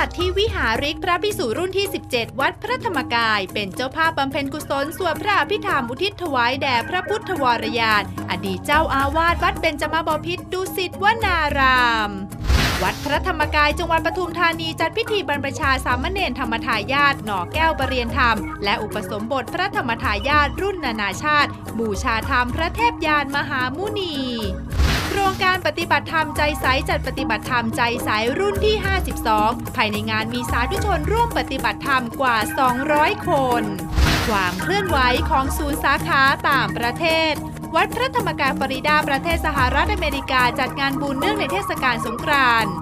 ัตว์ที่วิหาริกพระพิสุรุ่นที่ 17 วัดพระธรรมกาย เป็นเจ้าภาพบำเพ็ญกุศลสวดพระอภิธรรมอุทิศถวายแด่พระพุทธวรยานอดีตเจ้าอาวาสวัดเบญจมาบพิษดุสิตวนาราม วัดพระธรรมกายจังหวัดปทุมธานี จัดพิธีบรรพชาสามเณรธรรมทายาทหน่อแก้วปรริยนธรรมและ อุปสมบทพระธรรมทายาทรุ่นนานาชาติบูชาธรรม พระเทพยานมหามุนีรงการปฏิบัติธรรมใจใสจัดปฏิบัติธรรมใจใสรุ่นที่ 52 ภายในงานมีสาธุชนร่วมปฏิบัติธรรมกว่า 200 คน ความเคลื่อนไหวของศูนย์สาขาต่างประเทศ วัดพระธรรมกายฟริดาประเทศสหรัฐอเมริกา จัดงานบุญเนื่องในเทศกาลสงกรานต์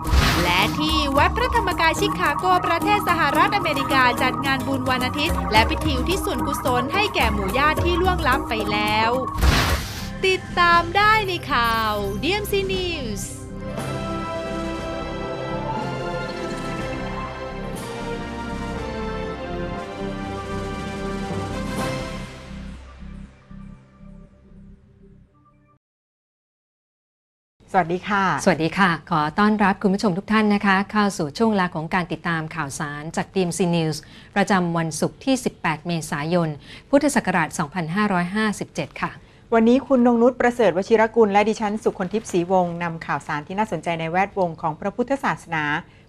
และที่วัดพระธรรมกายชิคาโกประเทศสหรัฐอเมริกาจัดงานบุญวันอาทิตย์และพิธีที่ส่วนกุศลให้แก่หมู่ญาติที่ล่วงลับไปแล้วติดตามได้ในข่าว DMC News สวัสดีค่ะ สวัสดีค่ะ ขอต้อนรับคุณผู้ชมทุกท่านนะคะ เข้าสู่ช่วงเวลาของการติดตามข่าวสารจากดีมซีนิวส์ประจำวันศุกร์ที่ 18 เมษายน พุทธศักราช 2557 ค่ะวันนี้คุณนงนุชประเสริฐวชิรกุลและดิฉันสุขคนทิพย์ศรีวงศ์นำข่าวสารที่น่าสนใจในแวดวงของพระพุทธศาสนา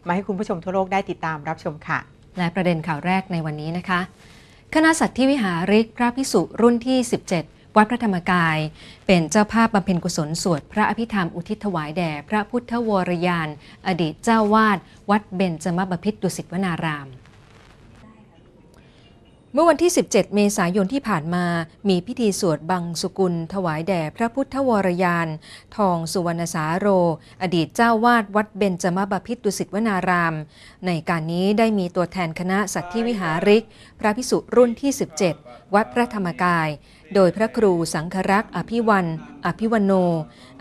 มาให้คุณผู้ชมทั่วโลกได้ติดตามรับชมค่ะและประเด็นข่าวแรกในวันนี้นะคะ คณะสัตว์ที่วิหาริก พระพิสุรุ่นที่ 17 วัดพระธรรมกาย เป็นเจ้าภาพบำเพ็ญกุศลสวด พระอภิธรรมอุทิศถวายแด่พระพุทธวรยาน อดีตเจ้าวาดวัดเบญจมบพิตรดุสิตวนารามมื่อวันที่ 17 เมษายนที่ผ่านมา มีพิธีสวดบังสุกุล ถวายแด่พระพุทธวรยาน ทองสุวรรณสาโร อดีตเจ้าวาดวัดเบญจมบพิตรดุสิตวนาราม ในการนี้ได้มีตัวแทนคณะสัตว์ที่วิหาริก พระพิสุรุ่นที่ 17 วัดพระธรรมกาย โดยพระครูสังครักษ์อภิวัน อภิวันโน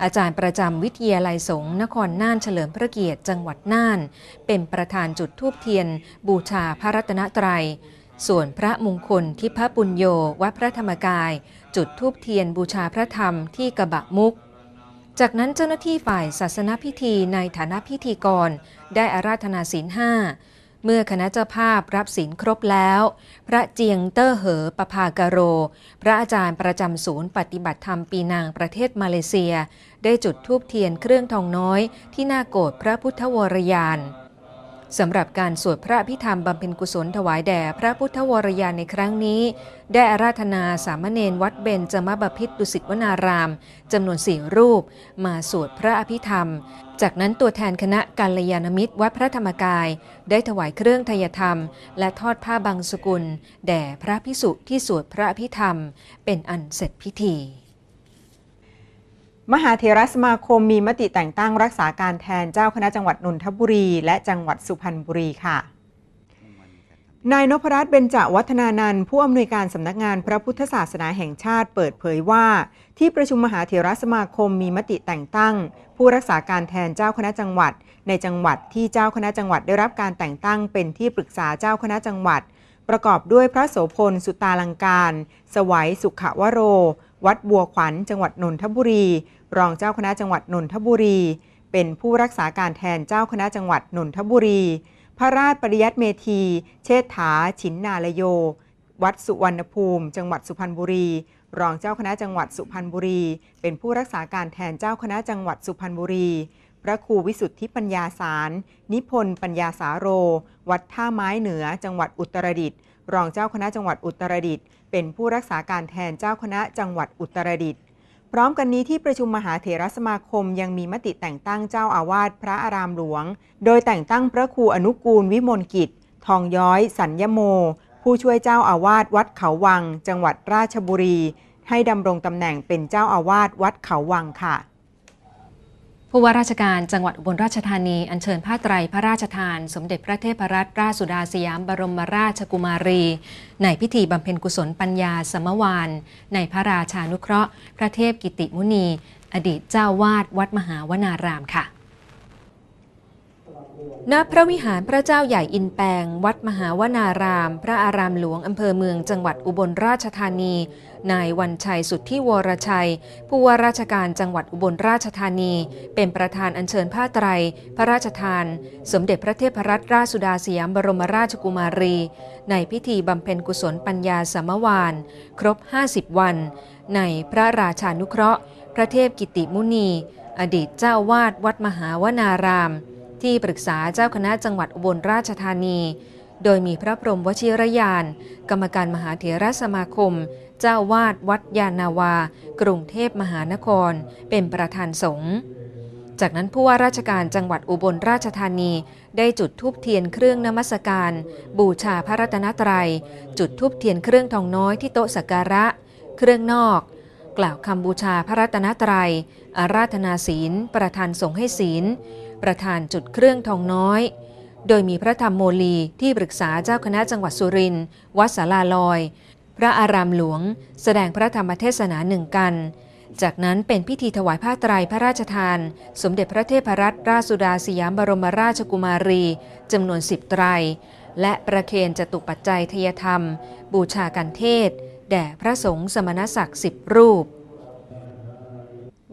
อาจารย์ประจำวิทยาลัยสงฆ์นครน่านเฉลิมพระเกียรติจังหวัดน่าน เป็นประธานจุดทูบเทียน บูชาพระรัตนตรยัยส่วนพระมงคลที่พระปุญโยวัดพระธรรมกาย จุดทูบเทียนบูชาพระธรรมที่กระบะมุก จากนั้นเจ้าหน้าที่ฝ่ายศาสนพิธีในฐานะพิธีกร ได้อาราธนาศีลห้า เมื่อคณะเจ้าภาพรับศีลครบแล้ว พระเจียงเตอร์เหอปภากโร พระอาจารย์ประจำศูนย์ปฏิบัติธรรมปีนางประเทศมาเลเซีย ได้จุดทูบเทียนเครื่องทองน้อย ที่หน้าโกรธพระพุทธวรยานสำหรับการสวดพระพิธรรมบำเพ็ญกุศลถวายแด่พระพุทธวรยานในครั้งนี้ ได้อาราธนาสามเณรวัดเบญจมบพิษดุสิตวนาราม จำนวนสี่รูป มาสวดพระอภิธรรม จากนั้นตัวแทนคณะกัลยาณมิตรวัดพระธรรมกาย ได้ถวายเครื่องทยธรรม และทอดผ้าบางสกุลแด่พระพิสุที่สวดพระอภิธรรมเป็นอันเสร็จพิธีมหาเทรสมาคมมีมติแต่งตั้งรักษาการแทนเจ้าคณะจังหวัดนนทบุรีและจังหวัดสุพรรณบุรีค่ะ นายนพรัตน์เบญจวัฒนานัน์ผู้อำนวยการสำนักงานพระพุทธศาสนาแห่งชาติเปิดเผยว่า ที่ประชุมมหาเทรสมาคมมีมติแต่งตั้ง ผู้รักษาการแทนเจ้าคณะจังหวัด ในจังหวัดที่เจ้าคณะจังหวัดได้รับการแต่งตั้ง เป็นที่ปรึกษาเจ้าคณะจังหวัด ประกอบด้วยพระโสพลสุตาลังการสวัยสุขวโรวัดบัวขวัญจังหวัดนนทบุรี รองเจ้าคณะจังหวัดนนทบุรี เป็นผู้รักษาการแทนเจ้าคณะจังหวัดนนทบุรี พระราชปริยัติเมธีเชษฐาชินนาลโยวัดสุวรรณภูมิ จังหวัดสุพรรณบุรี รองเจ้าคณะจังหวัดสุพรรณบุรี เป็นผู้รักษาการแทนเจ้าคณะจังหวัดสุพรรณบุรี พระครูวิสุทธิปัญญาสารนิพนธ์ปัญญาสาโร วัดท่าไม้เหนือจังหวัดอุตรดิตถ์รองเจ้าคณะจังหวัดอุตรดิตถ์เป็นผู้รักษาการแทนเจ้าคณะจังหวัดอุตรดิตถ์พร้อมกันนี้ที่ประชุมมหาเถรสมาคมยังมีมติแต่งตั้งเจ้าอาวาสพระอารามหลวง โดยแต่งตั้งพระครูอนุกูลวิมลกิจ ทองย้อย สัญญโม ผู้ช่วยเจ้าอาวาสวัดเขาวัง จังหวัดราชบุรี ให้ดำรงตำแหน่งเป็นเจ้าอาวาสวัดเขาวังค่ะผู้ว่าราชการจังหวัดอุบลราชธานีอัญเชิญผ้าไตรพระราชทาน สมเด็จพระเทพรัตนราชสุดาสยามบรมราชกุมารี ในพิธีบำเพ็ญกุศลปัญญาสมวาน ในพระราชานุเคราะห์พระเทพกิติมุนี อดีตเจ้าวาดวัดมหาวนารามค่ะณพระวิหารพระเจ้าใหญ่อินแปงวัดมหาวนาราม พระอารามหลวงอำเภอเมืองจังหวัดอุบลราชธานี นายวันชัยสุทธิวรชัย ผู้ว่าราชการจังหวัดอุบลราชธานี เป็นประธานอัญเชิญผ้าไตรพระราชทาน สมเด็จพระเทพรัตนราชสุดาสยามบรมราชกุมารี ในพิธีบำเพ็ญกุศลปัญญาสมวานครบ50วันในพระราชานุเคราะห์พระเทพกิติมุนี อดีตเจ้าวาดวัดมหาวนารามที่ปรึกษาเจ้าคณะจังหวัดอุบลราชธานี โดยมีพระพรมวชิรยาน กรรมการมหาเถรสมาคม เจ้าวาดวัดยานาวา กรุงเทพมหานคร เป็นประธานสงฆ์ จากนั้นผู้ว่าราชการจังหวัดอุบลราชธานี ได้จุดทูบเทียนเครื่องนมัสการ บูชาพระรัตนตรยัย จุดทูบเทียนเครื่องทองน้อยที่โต๊ะสักการะ เครื่องนอก กล่าวคำบูชาพระรัตนตรยัยอาราธนาศีล ประธานสงฆ์ให้ศีลประธานจุดเครื่องทองน้อย โดยมีพระธรรมโมลีที่ปรึกษาเจ้าคณะจังหวัดสุรินทร์วัดสาลาลอย พระอารามหลวงแสดงพระธรรมเทศนาหนึ่งกัน จากนั้นเป็นพิธีถวายผ้าไตรพระราชทาน สมเด็จพระเทพรัตนราชสุดาสยามบรมราชกุมารีจำนวนสิบไตร และประเคนจตุปัจจัยทยธรรมบูชากันเทศแด่พระสงฆ์สมณศักดิ์สิบรูป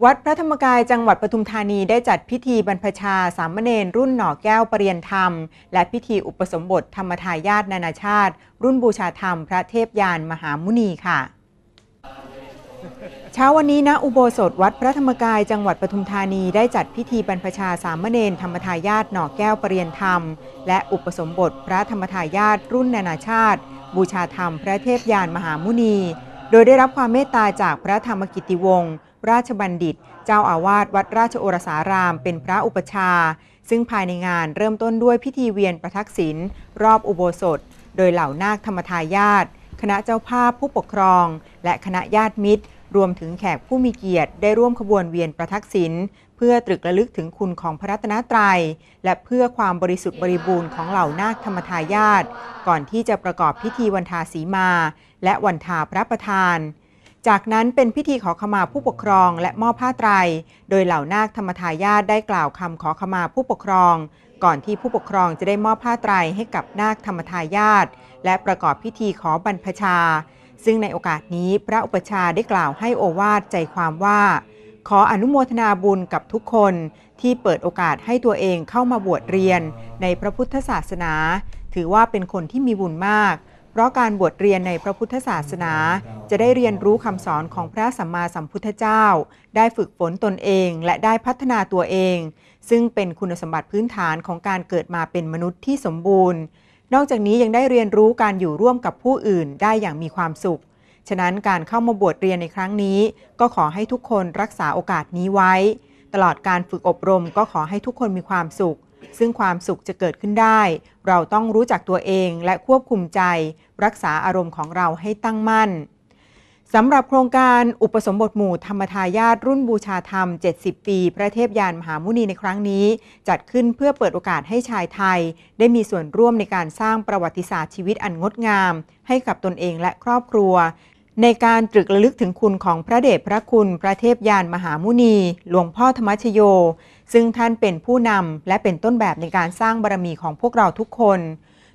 วัดพระธรรมกายจังหวัดปทุมธานีได้จัดพิธีบรรพชา สามเณรรุ่นหน่อแก้วปรริยนธรรมและ พิธีอุปสมบทธรรมทายาทนานาชาติ รุ่นบูชาธรรมพระเทพยานมหามุนีค่ะเช้าวันนี้ณนะอุโบสถวัดพระธรรมกายจังหวัดปทุมธานี ได้จัดพิธีบรรพชาสามเณรธรรมทายาทหน่อแก้วปรริยนธรรม และอุปสมบทพระธรรมทายาทรุ่นนานาชาติ บูชาธรรมพระเทพยานมหามุนี โดยได้รับความเมตตาจากพระธรรมกิติวงศ์ราชบัณฑิตเจ้าอาวาสวัดราชโอรสารามเป็นพระอุปชา ซึ่งภายในงานเริ่มต้นด้วยพิธีเวียนประทักษิณรอบอุโบสถ โดยเหล่านาคธรรมทายาทคณะเจ้าภาพผู้ปกครอง และคณะญาติมิตร รวมถึงแขกผู้มีเกียรติ ได้ร่วมขบวนเวียนประทักษิณเพื่อตรึกระลึกถึงคุณของพระรัตนตรยัย และเพื่อความบริสุทธิ์บริบูรณ์ของเหล่านาคธรรมทายาทก่อนที่จะประกอบพิธีวันทาสีมา และวันทาพระประธานจากนั้นเป็นพิธีขอขมาผู้ปกครองและมอบผ้าไตร โดยเหล่านาคธรรมทายาทได้กล่าวคำขอขมาผู้ปกครอง ก่อนที่ผู้ปกครองจะได้มอบผ้าไตรให้กับนาคธรรมทายาทและประกอบพิธีขอบรรพชา ซึ่งในโอกาสนี้พระอุปชาได้กล่าวให้โอวาทใจความว่า ขออนุโมทนาบุญกับทุกคนที่เปิดโอกาสให้ตัวเองเข้ามาบวชเรียนในพระพุทธศาสนา ถือว่าเป็นคนที่มีบุญมากเพราะการบวชเรียนในพระพุทธศาสนา จะได้เรียนรู้คำสอนของพระสัมมาสัมพุทธเจ้า ได้ฝึกฝนตนเอง และได้พัฒนาตัวเอง ซึ่งเป็นคุณสมบัติพื้นฐานของการเกิดมาเป็นมนุษย์ที่สมบูรณ์ นอกจากนี้ยังได้เรียนรู้การอยู่ร่วมกับผู้อื่นได้อย่างมีความสุข ฉะนั้นการเข้ามาบวชเรียนในครั้งนี้ ก็ขอให้ทุกคนรักษาโอกาสนี้ไว้ ตลอดการฝึกอบรมก็ขอให้ทุกคนมีความสุขซึ่งความสุขจะเกิดขึ้นได้ เราต้องรู้จักตัวเองและควบคุมใจ รักษาอารมณ์ของเราให้ตั้งมั่นสำหรับโครงการอุปสมบทหมู่ธรรมทายาตรุ่นบูชาธรรม 70 ปีพระเทพยานมหามุนีในครั้งนี้ จัดขึ้นเพื่อเปิดโอกาสให้ชายไทย ได้มีส่วนร่วมในการสร้างประวัติศาสตร์ชีวิตอันงดงาม ให้กับตนเองและครอบครัว ในการตรึกระลึกถึงคุณของพระเดชพระคุณพระเทพยานมหามุนี หลวงพ่อธรรมชโยซึ่งท่านเป็นผู้นำและเป็นต้นแบบในการสร้างบารรมีของพวกเราทุกคน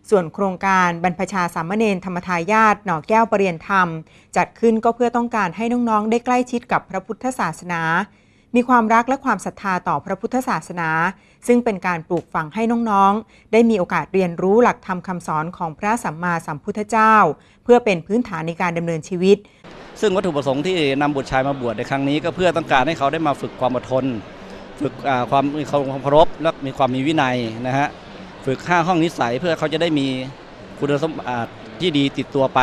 ส่วนโครงการบรรพชาสามเณรธรรมทายาทหน่อแก้วปรริยนธรรม จัดขึ้นก็เพื่อต้องการให้น้อง ๆได้ใกล้ชิดกับพระพุทธศาสนา มีความรักและความศรัทธาต่อพระพุทธศาสนา ซึ่งเป็นการปลูกฝังให้น้อง ๆ ได้มีโอกาสเรียนรู้หลักธรรมคำสอนของพระสัมมาสัมพุทธเจ้า เพื่อเป็นพื้นฐานในการดำเนินชีวิต ซึ่งวัตถุประสงค์ที่นำบุตรชายมาบวชในครั้งนี้ก็เพื่อต้องการให้เขาได้มาฝึกความอดทนฝึกความมีความเคารพและมีความมีวินัยนะฮะฝึกห้าห้องนิสัยเพื่อเขาจะได้มีคุณสมบัติที่ดีติดตัวไป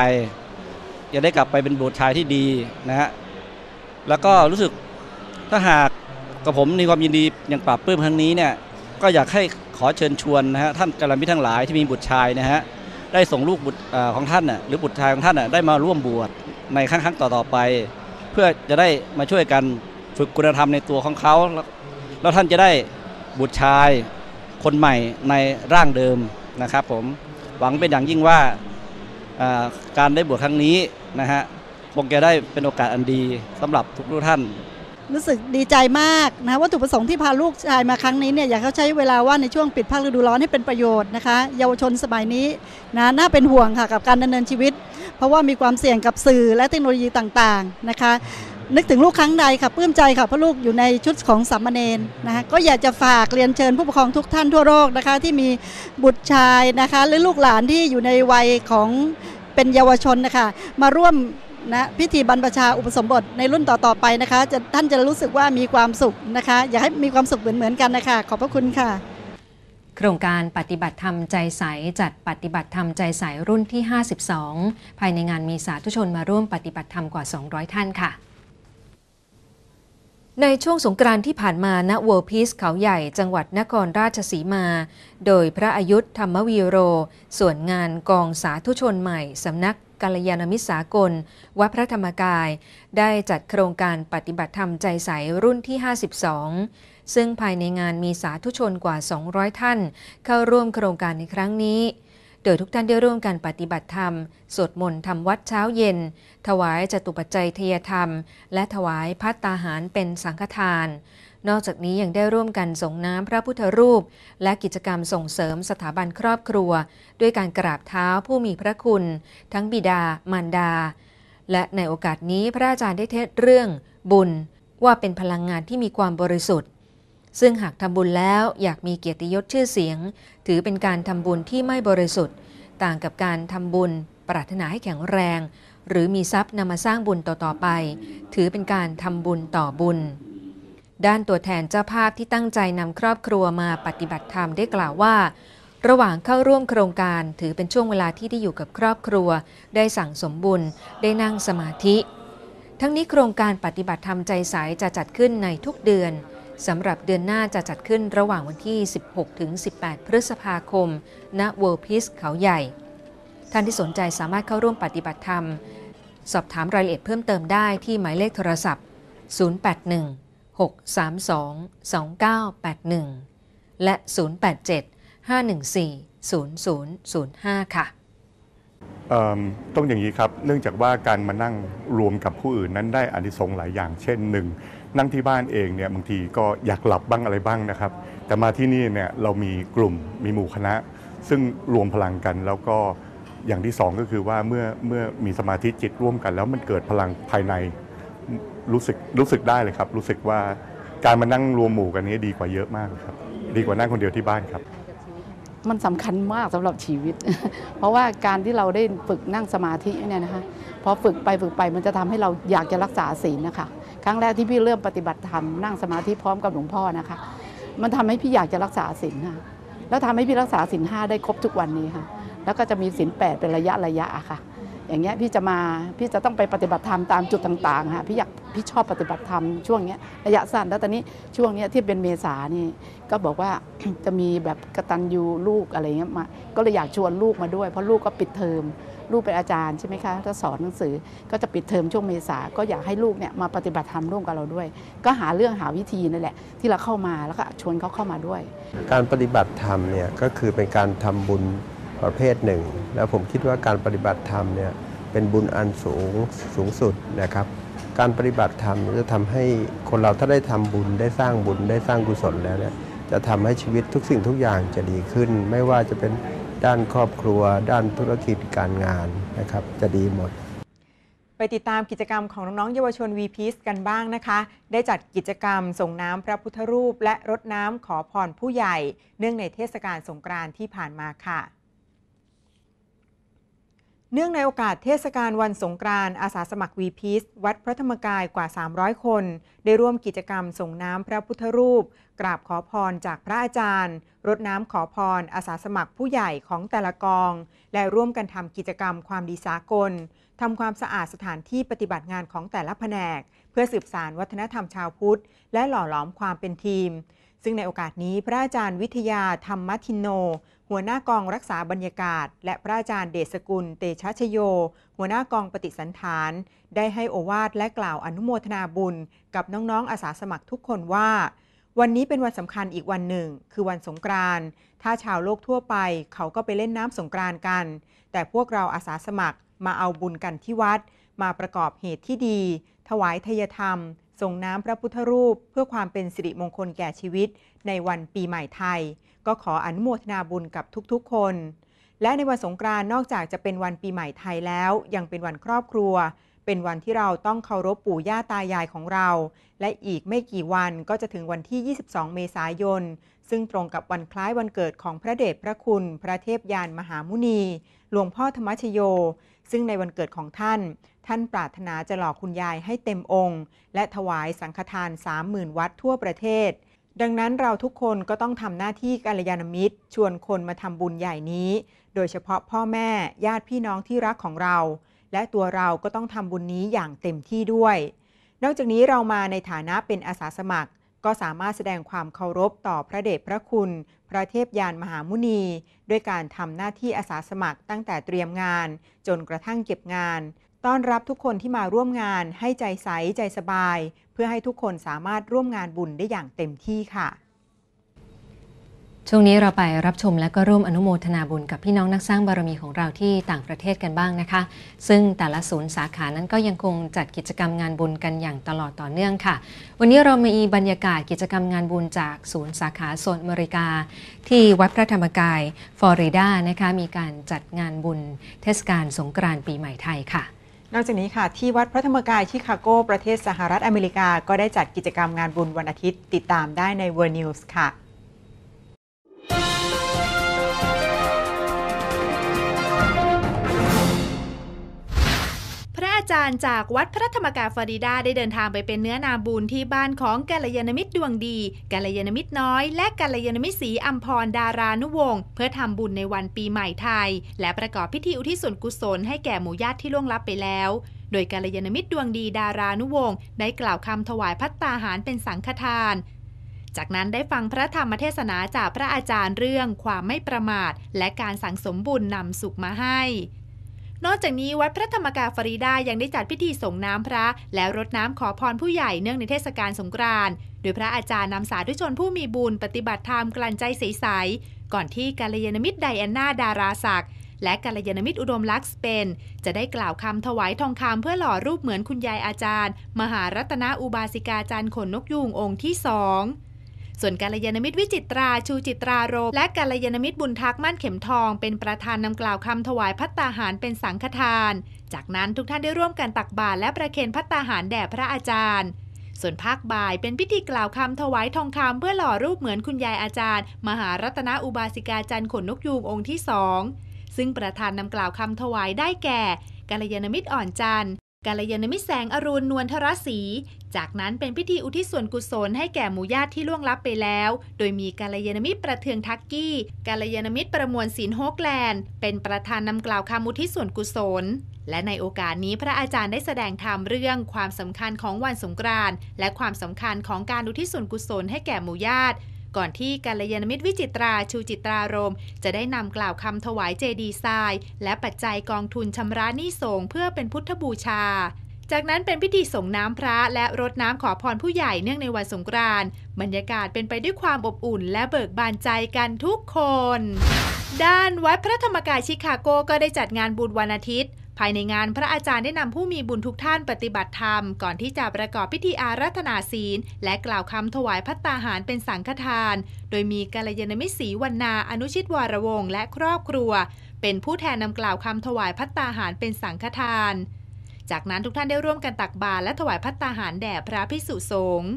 จะได้กลับไปเป็นบุตรชายที่ดีนะฮะแล้วก็รู้สึกถ้าหากกับผมมีความยินดีอย่างปราบปพื้มครั้งนี้เนี่ยก็อยากให้ขอเชิญชวนนะฮะท่านกำลังพิทั้งหลายที่มีบุตรชายนะฮะได้ส่งลูกบุตรของท่านน่ะหรือบุตรชายของท่านน่ะได้มาร่วมบวชในครั้งๆต่อๆไป เพื่อจะได้มาช่วยกันฝึกคุณธรรมในตัวของเขาแล้วท่านจะได้บุตรชายคนใหม่ในร่างเดิมนะครับผมหวังเป็นอย่างยิ่งว่าการได้บวชครั้งนี้นะฮะคงจะได้เป็นโอกาสอันดีสำหรับทุกทุกท่าน รู้สึกดีใจมากนะวัตถุประสงค์ที่พาลูกชายมาครั้งนี้เนี่ยอยากเขาใช้เวลาว่าในช่วงปิดภาคฤดูร้อนให้เป็นประโยชน์นะคะเยาวชนสมัยนี้นะน่าเป็นห่วงค่ะกับการดำเนินชีวิต เพราะว่ามีความเสี่ยงกับสื่อและเทคโนโลยีต่างๆ นะคะนึกถึงลูกครั้งใดค่ะปลื้มใจค่ะเพราะลูกอยู่ในชุดของสามเณรนะคะ ก็อยากจะฝากเรียนเชิญผู้ปกครองทุกท่านทั่วโลกนะคะ ที่มีบุตรชายนะคะหรือลูกหลานที่อยู่ในวัยของเป็นเยาวชนนะคะมาร่วมนะพิธีบรรพชาอุปสมบทในรุ่นต่อๆไปนะคะ จะท่านจะรู้สึกว่ามีความสุขนะคะอยากให้มีความสุขเหมือนๆกันนะคะขอบพระคุณค่ะ โครงการปฏิบัติธรรมใจใสจัดปฏิบัติธรรมใจใสรุ่นที่ 52 ภายในงานมีสาธุชนมาร่วมปฏิบัติธรรมกว่า 200 ท่านค่ะในช่วงสงกรานต์ที่ผ่านมาณเวิลด์พีซเขาใหญ่จังหวัดนครราชสีมา โดยพระอายุธธรรมวีโร ส่วนงานกองสาธุชนใหม่ สำนักกัลยาณมิตรสากลวัดพระธรรมกาย ได้จัดโครงการปฏิบัติธรรมใจใส รุ่นที่ 52 ซึ่งภายในงานมีสาธุชนกว่า 200 ท่าน เข้าร่วมโครงการในครั้งนี้โดยทุกท่านได้ร่วมกันปฏิบัติธรรม สวดมนต์ทำวัดเช้าเย็น ถวายจตุปัจจัยเทียธรรม และถวายพัตตาหารเป็นสังฆทาน นอกจากนี้ยังได้ร่วมกันส่งน้ำพระพุทธรูปและกิจกรรมส่งเสริมสถาบันครอบครัว ด้วยการกราบเท้าผู้มีพระคุณ ทั้งบิดามารดา และในโอกาสนี้พระอาจารย์ได้เทศเรื่องบุญว่าเป็นพลังงานที่มีความบริสุทธิ์ซึ่งหากทำบุญแล้วอยากมีเกียรติยศชื่อเสียง ถือเป็นการทำบุญที่ไม่บริสุทธิ์ ต่างกับการทำบุญ ปรารถนาให้แข็งแรง หรือมีทรัพย์นำมาสร้างบุญต่อๆ ไป ถือเป็นการทำบุญต่อบุญ ด้านตัวแทนเจ้าภาพที่ตั้งใจนำครอบครัวมาปฏิบัติธรรมได้กล่าวว่า ระหว่างเข้าร่วมโครงการถือเป็นช่วงเวลาที่ได้อยู่กับครอบครัว ได้สั่งสมบุญได้นั่งสมาธิ ทั้งนี้โครงการปฏิบัติธรรมใจใสจะจัดขึ้นในทุกเดือนสำหรับเดือนหน้าจะจัดขึ้นระหว่างวันที่ 16 18 พฤษภาคม ณ World Peace เขาใหญ่ ท่านที่สนใจสามารถเข้าร่วมปฏิบัติธรรม สอบถามรายละเอียดเพิ่มเติมได้ที่หมายเลขโทรศัพท์ 081 632 2981 และ 087 514 0005 ค่ะ ต้องอย่างนี้ครับ เนื่องจากว่าการมานั่งรวมกับผู้อื่นนั้นได้อานิสงส์หลายอย่างเช่นหนึ่งนั่งที่บ้านเองเนี่ยบางทีก็อยากหลับบ้างอะไรบ้างนะครับ แต่มาที่นี่เนี่ยเรามีกลุ่มมีหมู่คณะ ซึ่งรวมพลังกัน แล้วก็อย่างที่สองก็คือว่าเมื่อเมื่อมีสมาธิจิตร่วมกัน แล้วมันเกิดพลังภายในรู้สึกรู้สึกได้เลยครับ รู้สึกว่าการมานั่งรวมหมู่กันนี้ดีกว่าเยอะมากครับ ดีกว่านั่งคนเดียวที่บ้านครับ มันสำคัญมากสำหรับชีวิต เพราะว่าการที่เราได้ฝึกนั่งสมาธิเนี่ยนะคะพอฝึกไปฝึกไปมันจะทำให้เราอยากจะรักษาศีลนะคะครั้งแรกที่พี่เริ่มปฏิบัติธรรม นั่งสมาธิพร้อมกับหลวงพ่อนะคะ มันทำให้พี่อยากจะรักษาศีลค่ะแล้วทำให้พี่รักษาศีลห้าได้ครบทุกวันนี้ค่ะ แล้วก็จะมีศีลแปดเป็นระยะระยะค่ะ อย่างเงี้ยพี่จะมาพี่จะต้องไปปฏิบัติธรรมตามจุดต่างๆค่ะพี่อยากพี่ชอบปฏิบัติธรรมช่วงเนี้ยระยะสั้นแล้วตอนนี้ช่วงเนี้ยที่เป็นเมษานี่ก็บอกว่าจะมีแบบกระตันยูลูกอะไรเงี้ยมาก็เลยอยากชวนลูกมาด้วยเพราะลูกก็ปิดเทอมลูกเป็นอาจารย์ ใช่ไหมคะถ้าสอนหนังสือก็จะปิดเทอมช่วงเมษา ก็อยากให้ลูกเนี่ยมาปฏิบัติธรรมร่วมกับเราด้วย ก็หาเรื่องหาวิธีนั่นแหละที่เราเข้ามาแล้วก็ชวนเขาเข้ามาด้วย การปฏิบัติธรรมเนี่ย ก็คือเป็นการทำบุญประเภทหนึ่ง แล้วผมคิดว่าการปฏิบัติธรรมเนี่ยเป็นบุญอันสูงสูงสุดนะครับ การปฏิบัติธรรมจะทำให้คนเราถ้าได้ทำบุญได้สร้างบุญได้สร้างกุศลแล้วเนี่ยจะทำให้ชีวิตทุกสิ่งทุกอย่างจะดีขึ้นไม่ว่าจะเป็นด้านครอบครัว ด้านธุรกิจการงานนะครับจะดีหมด ไปติดตามกิจกรรมของน้องๆเยาวชนวีพีสกันบ้างนะคะ ได้จัดกิจกรรมส่งน้ำพระพุทธรูป และรดน้ำขอพรผู้ใหญ่เนื่องในเทศกาลสงกรานต์ที่ผ่านมาค่ะ เนื่องในโอกาสเทศกาลวันสงกรานต์อาสาสมัครวีพีสวัดพระธรรมกายกว่า 300 คน ได้ร่วมกิจกรรมส่งน้ำพระพุทธรูปกราบขอพรจากพระอาจารย์รดน้ำขอพร อาสาสมัครผู้ใหญ่ของแต่ละกอง และร่วมกันทำกิจกรรมความดีสากลทำความสะอาดสถานที่ปฏิบัติงานของแต่ละแผนก เพื่อสืบสานวัฒนธรรมชาวพุทธ และหล่อหลอมความเป็นทีม ซึ่งในโอกาสนี้พระอาจารย์วิทยาธรรมทินโน หัวหน้ากองรักษาบรรยากาศ และพระอาจารย์เดชกุล เตชะชโย หัวหน้ากองปฏิสันฐาน ได้ให้โอวาทและกล่าวอนุโมทนาบุญ กับน้องๆอาสาสมัครทุกคนว่าวันนี้เป็นวันสำคัญอีกวันหนึ่ง คือวันสงกรานต์ ถ้าชาวโลกทั่วไป เขาก็ไปเล่นน้ำสงกรานต์กัน แต่พวกเราอาสาสมัครมาเอาบุญกันที่วัด มาประกอบเหตุที่ดี ถวายทยธรรมส่งน้ำพระพุทธรูป เพื่อความเป็นสิริมงคลแก่ชีวิต ในวันปีใหม่ไทย ก็ขออนุโมทนาบุญกับทุกๆคน และในวันสงกรานต์นอกจากจะเป็นวันปีใหม่ไทยแล้ว ยังเป็นวันครอบครัวเป็นวันที่เราต้องเคารพปู่ย่าตายายของเรา และอีกไม่กี่วันก็จะถึงวันที่ 22 เมษายน ซึ่งตรงกับวันคล้ายวันเกิดของพระเดชพระคุณ พระเทพยานมหามุนี หลวงพ่อธรรมชโย ซึ่งในวันเกิดของท่าน ท่านปรารถนาจะหล่อคุณยายให้เต็มองค์ และถวายสังฆทาน 30,000 วัดทั่วประเทศ ดังนั้นเราทุกคนก็ต้องทำหน้าที่กัลยาณมิตรชวนคนมาทำบุญใหญ่นี้ โดยเฉพาะพ่อแม่ญาติพี่น้องที่รักของเราและตัวเราก็ต้องทำบุญนี้อย่างเต็มที่ด้วย นอกจากนี้เรามาในฐานะเป็นอาสาสมัคร ก็สามารถแสดงความเคารพต่อพระเดชพระคุณ พระเทพยานมหามุนีด้วยการทำหน้าที่อาสาสมัคร ตั้งแต่เตรียมงาน จนกระทั่งเก็บงานต้อนรับทุกคนที่มาร่วมงาน ให้ใจใสใจสบาย เพื่อให้ทุกคนสามารถร่วมงานบุญได้อย่างเต็มที่ค่ะช่วงนี้เราไปรับชมและก็ร่วมอนุโมทนาบุญกับพี่น้องนักสร้างบารมีของเราที่ต่างประเทศกันบ้างนะคะ ซึ่งแต่ละศูนย์สาขานั้นก็ยังคงจัดกิจกรรมงานบุญกันอย่างตลอดต่อเนื่องค่ะ วันนี้เรามีบรรยากาศกิจกรรมงานบุญจากศูนย์สาขาโซนอเมริกา ที่วัดพระธรรมกายฟลอริดานะคะ มีการจัดงานบุญเทศกาลสงกรานต์ปีใหม่ไทยค่ะนอกจากนี้ค่ะที่วัดพระธรรมกายชิคาโก ประเทศสหรัฐอเมริกาก็ได้จัดกิจกรรมงานบุญวันอาทิตย์ ติดตามได้ในเวอร์นิวส์ค่ะพระอาจารย์จากวัดพระธรรมกายฟลอริดาได้เดินทางไปเป็นเนื้อนาบุญที่บ้านของกัลยาณมิตรดวงดีกัลยาณมิตรน้อยและกัลยาณมิตรสีอัมพรดารานุวงศ์เพื่อทำบุญในวันปีใหม่ไทย และประกอบพิธีอุทิศส่วนกุศล ให้แก่หมู่ญาติที่ล่วงลับไปแล้ว โดยกัลยาณมิตรดวงดีดารานุวงศ์ได้กล่าวคำถวายพัตตาหารเป็นสังฆทานจากนั้นได้ฟังพระธรรมเทศนาจากพระอาจารย์เรื่องความไม่ประมาท และการสั่งสมบุญนำสุขมาให้ นอกจากนี้วัดพระธรรมกาฟรีดายังได้จัดพิธีส่งน้ำพระและรดน้ำขอพรผู้ใหญ่เนื่องในเทศกาลสงกรานต์ โดยพระอาจารย์นำสาธุชนผู้มีบุญ ปฏิบัติธรรมกลั่นใจใสๆก่อนที่กาลยานมิตรไดแอนนาดาราศักดิ์ และกัลยาณมิตรอุดมลักษ์เป็นจะได้กล่าวคำถวายทองคำเพื่อหล่อรูปเหมือนคุณยายอาจารย์ มหารัตนอุบาสิกาจันท์ขนนกยูงองค์ที่สองส่วนการยานมิตรวิจิตราชูจิตราโรและการยานมิตรบุญทักษมั่นเข็มทอง เป็นประธานนำกล่าวคำถวายพัตตาหารเป็นสังฆทาน จากนั้นทุกท่านได้ร่วมกันตักบาตรและประเคนพัตตาหารแด่พระอาจารย์ ส่วนภาคบ่ายเป็นพิธีกล่าวคำถวายทองคำเพื่อหล่อรูปเหมือนคุณยายอาจารย์ มหารัตนอุบาสิกาจันทร์ขนนกยูงองค์ที่สองซึ่งประธานนำกล่าวคำถวายได้แก่กาลยานมิตรอ่อนจันทร์กาลยานมิตรแสงอรุณนวลทรศรีจากนั้นเป็นพิธีอุทิศส่วนกุศลให้แก่หมู่ญาติที่ล่วงลับไปแล้ว โดยมีกาลยานมิตรประเทืองทักกี้ กาลยานมิตรประมวลศีลโฮกแลนด์เป็นประธานนำกล่าวคำอุทิศส่วนกุศล และในโอกาสนี้พระอาจารย์ได้แสดงธรรมเรื่องความสำคัญของวันสงกรานต์และความสำคัญของการอุทิศส่วนกุศลให้แก่หมู่ญาติ ก่อนที่กัลยาณมิตรวิจิตราชูจิตรารมจะได้นำกล่าวคำถวายเจดีทรายและปัจจัยกองทุนชำระหนี้สงเพื่อเป็นพุทธบูชาจากนั้นเป็นพิธีส่งน้ำพระ และรดน้ำขอพรผู้ใหญ่เนื่องในวันสงกรานต์บรรยากาศเป็นไปด้วยความอบอุ่น และเบิกบานใจกันทุกคน ด้านวัดพระธรรมกายชิคาโกก็ได้จัดงานบุญวันอาทิตย์ ภายในงานพระอาจารย์ได้นำผู้มีบุญทุกท่านปฏิบัติธรรม ก่อนที่จะประกอบพิธีอารัธนาศีล และกล่าวคำถวายพัตตาหารเป็นสังฆทาน โดยมีกาลยานมิตรศรีวันนาอนุชิตวรวงศ์และครอบครัว เป็นผู้แทนนำกล่าวคำถวายพัตตาหารเป็นสังฆทานจากนั้น ทุกท่านได้ร่วมกันตักบาตรและถวายพัตตาหารแด่พระพิสุสงฆ์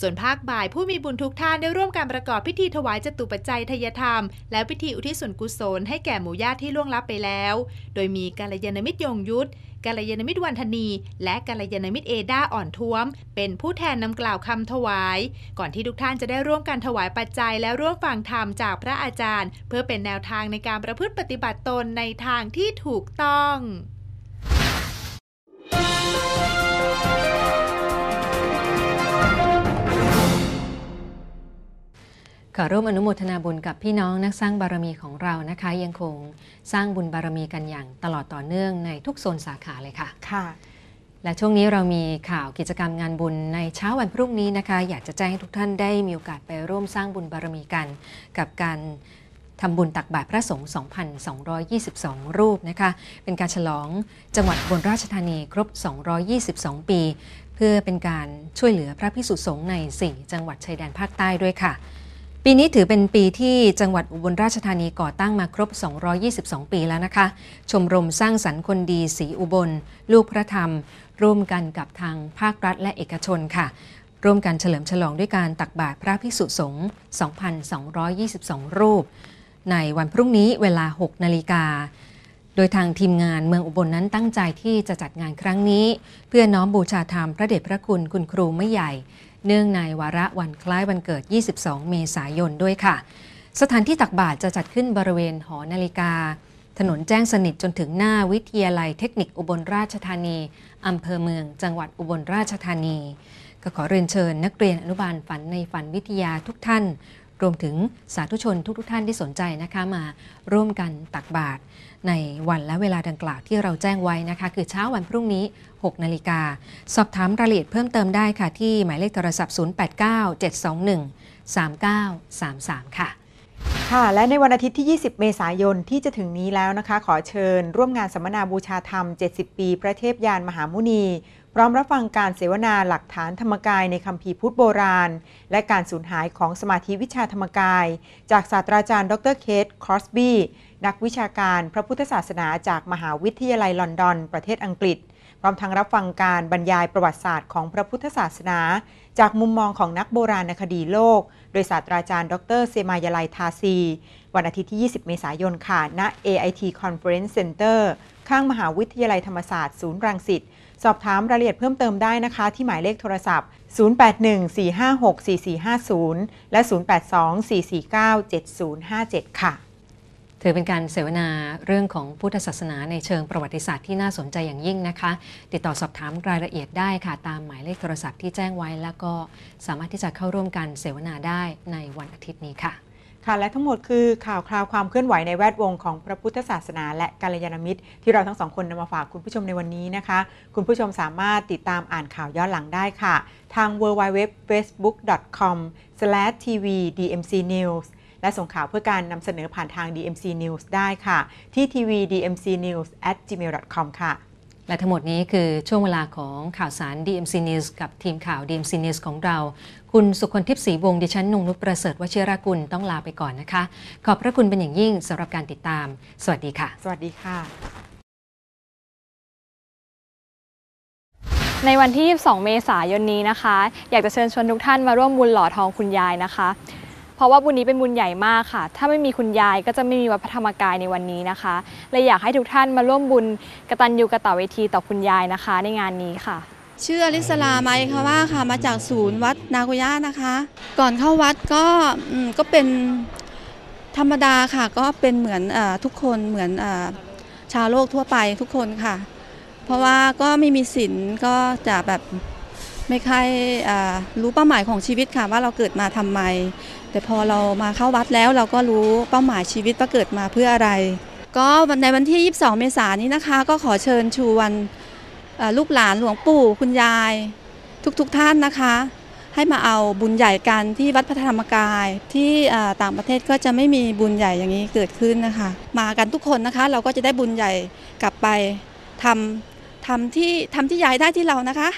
ส่วนภาคบ่ายผู้มีบุญทุกท่านได้ร่วมการประกอบพิธีถวายจตุปัจจัยทยธรรม และพิธีอุทิศส่วนกุศล ให้แก่หมู่ญาติที่ล่วงลับไปแล้ว โดยมีกาลยานมิตรยงยุทธกาลยานมิตรวันธนี และกาลยานมิตรเอดาอ่อนท้วม เป็นผู้แทนนำกล่าวคำถวาย ก่อนที่ทุกท่านจะได้ร่วมกันถวายปัจจัย และร่วมฟังธรรมจากพระอาจารย์ เพื่อเป็นแนวทางในการประพฤติปฏิบัติตนในทางที่ถูกต้องขอร่วมอนุโมทนาบุญกับพี่น้องนักสร้างบารมีของเรานะคะยังคงสร้างบุญบารมีกันอย่างตลอดต่อเนื่องในทุกโซนสาขาเลยค่ะค่ะ และช่วงนี้เรามีข่าวกิจกรรมงานบุญในเช้าวันพรุ่งนี้นะคะ อยากจะแจ้งให้ทุกท่านได้มีโอกาสไปร่วมสร้างบุญบารมีกันกับการทำบุญตักบาตรพระสงฆ์2,222 รูปนะคะ เป็นการฉลองจังหวัดบนราชธานีครบ 222 ปี เพื่อเป็นการช่วยเหลือพระพิสุสงฆ์ใน 4 จังหวัดชายแดนภาคใต้ด้วยค่ะ ปีนี้ถือเป็นปีที่จังหวัดอุบลราชธานีก่อตั้งมาครบ 222 ปีแล้วนะคะ ชมรมสร้างสรรค์คนดีสีอุบล ลูกพระธรรม ร่วมกันกับทางภาครัฐและเอกชนค่ะ ร่วมกันเฉลิมฉลองด้วยการตักบาตรพระภิกษุสงฆ์2,222 รูปในวันพรุ่งนี้เวลา 6นาฬิกา โดยทางทีมงานเมืองอุบลนนั้น ตั้งใจที่จะจัดงานครั้งนี้ เพื่อน้อมบูชาธรรมพระเดชพระคุณคุณครูไม่ใหญ่ เนื่องในวาระวันคล้ายวันเกิด 22 เมษายนด้วยค่ะ สถานที่ตักบาตรจะจัดขึ้นบริเวณหอนาฬิกา ถนนแจ้งสนิทจนถึงหน้าวิทยาลัยเทคนิคอุบลราชธานี อำเภอเมือง จังหวัดอุบลราชธานีก็ขอเรียนเชิญ นักเรียนอนุบาลฝันในฝันวิทยาทุกท่านรวมถึงสาธุชนทุกๆท่านที่สนใจนะคะมาร่วมกันตักบาตรในวันและเวลาดังกล่าวที่เราแจ้งไว้นะคะ คือเช้าวันพรุ่งนี้ 6นาฬิกาสอบถามรายละเอียดเพิ่มเติมได้ค่ะ ที่หมายเลขโทรศัพท์ 089 721 3933 ค่ะค่ะ และในวันอาทิตย์ที่ 20 เมษายนที่จะถึงนี้แล้วนะคะ ขอเชิญร่วมงานสัมมนาบูชาธรรม 70 ปีพระเทพยานมหามุนีพร้อมรับฟังการเสวนาหลักฐานธรรมกายในคัมภีร์พุทธโบราณ และการสูญหายของสมาธิวิชาธรรมกายจากศาสตราจารย์ ดรเคทครอสบี้นักวิชาการพระพุทธศาสนาจากมหาวิทยาลัยลอนดอน ประเทศอังกฤษ พร้อมทั้งรับฟังการบรรยายประวัติศาสตร์ของพระพุทธศาสนา จากมุมมองของนักโบราณคดีโลกโดยศาสตราจารย์ดรเซมายาลัยทาซี วันอาทิตย์ที่ 20 เมษายน ค่ะ ณ AIT Conference Center ข้างมหาวิทยาลัยธรรมศาสตร์ ศูนย์ รังสิต สอบถามรายละเอียดเพิ่มเติมได้นะคะที่หมายเลขโทรศัพท์ 0814564450 และ 0824497057 ค่ะถือเป็นการเสวนาเรื่องของพุทธศาสนาในเชิงประวัติศาสตร์ที่น่าสนใจอย่างยิ่งนะคะ ติดต่อสอบถามรายละเอียดได้ค่ะ ตามหมายเลขโทรศัพท์ที่แจ้งไว้ แล้วก็สามารถที่จะเข้าร่วมการเสวนาได้ในวันอาทิตย์นี้ค่ะ ค่ะ และทั้งหมดคือ ข่าวคราวความเคลื่อนไหวในแวดวงของพระพุทธศาสนา และกัลยาณมิตร ที่เราทั้งสองคนนำมาฝากคุณผู้ชมในวันนี้นะคะ คุณผู้ชมสามารถติดตามอ่านข่าวย้อนหลังได้ค่ะ ทาง www.facebook.com/tvdmcnews และส่งข่าวเพื่อการนำเสนอผ่านทาง DMC News ได้ค่ะ ที่ tv dmc news at gmail com ค่ะ และทั้งหมดนี้คือช่วงเวลาของข่าวสาร DMC News กับทีมข่าว DMC News ของเรา คุณสุคนทิพย์ศรีวงศ์ดิฉันนุ่งนุชประเสริฐวชิรกุลต้องลาไปก่อนนะคะ ขอบพระคุณเป็นอย่างยิ่งสำหรับการติดตาม สวัสดีค่ะ สวัสดีค่ะ ในวันที่22 เมษายนนี้นะคะ อยากจะเชิญชวนทุกท่านมาร่วมบุญหล่อทองคุณยายนะคะราะว่าบุญนี้เป็นบุญใหญ่มากค่ะ ถ้าไม่มีคุณยายก็จะไม่มีวัดพระธรรมกายในวันนี้นะคะ เลยอยากให้ทุกท่านมาร่วมบุญกระตันยูกระตเวทีต่อคุณยายนะคะในงานนี้ค่ะ ชื่ออลิสลาไมค่ะว่าค่ะมาจากศูนย์วัดนากุย่านะคะ ก่อนเข้าวัดก็ก็เป็นธรรมดาค่ะ ก็เป็นเหมือนอทุกคนเหมือนอชาวโลกทั่วไปทุกคนค่ะ เพราะว่าก็ไม่มีศีลก็จะแบบไม่ค่อยรู้เป้าหมายของชีวิตค่ะว่าเราเกิดมาทำไมแต่พอเรามาเข้าวัดแล้วเราก็รู้เป้าหมายชีวิตว่าเกิดมาเพื่ออะไร ก็ในวันที่ 22 เมษายนนี้นะคะ ก็ขอเชิญชวนลูกหลาน หลวงปู่ คุณยาย ทุกๆทท่านนะคะให้มาเอาบุญใหญ่กันที่วัดพระธรรมกายที่ต่างประเทศก็จะไม่มีบุญใหญ่อย่างนี้เกิดขึ้นนะคะ มากันทุกคนนะคะ เราก็จะได้บุญใหญ่กลับไปทำทำที่ทำที่ยายได้ที่เรานะคะ